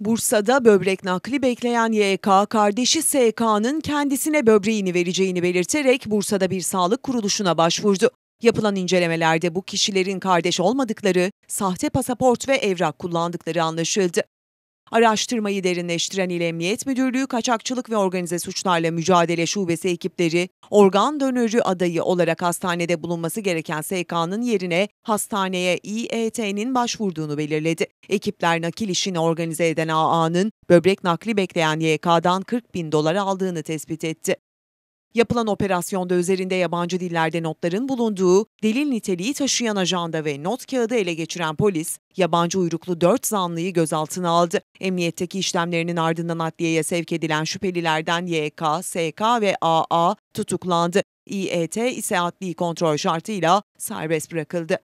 Bursa'da böbrek nakli bekleyen YK, kardeşi SK'nın kendisine böbreğini vereceğini belirterek Bursa'da bir sağlık kuruluşuna başvurdu. Yapılan incelemelerde bu kişilerin kardeş olmadıkları, sahte pasaport ve evrak kullandıkları anlaşıldı. Araştırmayı derinleştiren İl Emniyet Müdürlüğü Kaçakçılık ve Organize Suçlarla Mücadele Şubesi ekipleri organ donörü adayı olarak hastanede bulunması gereken SK'nın yerine hastaneye İET'nin başvurduğunu belirledi. Ekipler nakil işini organize eden AA'nın böbrek nakli bekleyen YK'dan 40 bin dolar aldığını tespit etti. Yapılan operasyonda üzerinde yabancı dillerde notların bulunduğu, delil niteliği taşıyan ajanda ve not kağıdı ele geçiren polis, yabancı uyruklu 4 zanlıyı gözaltına aldı. Emniyetteki işlemlerinin ardından adliyeye sevk edilen şüphelilerden YK, SK ve AA tutuklandı. İET ise adli kontrol şartıyla serbest bırakıldı.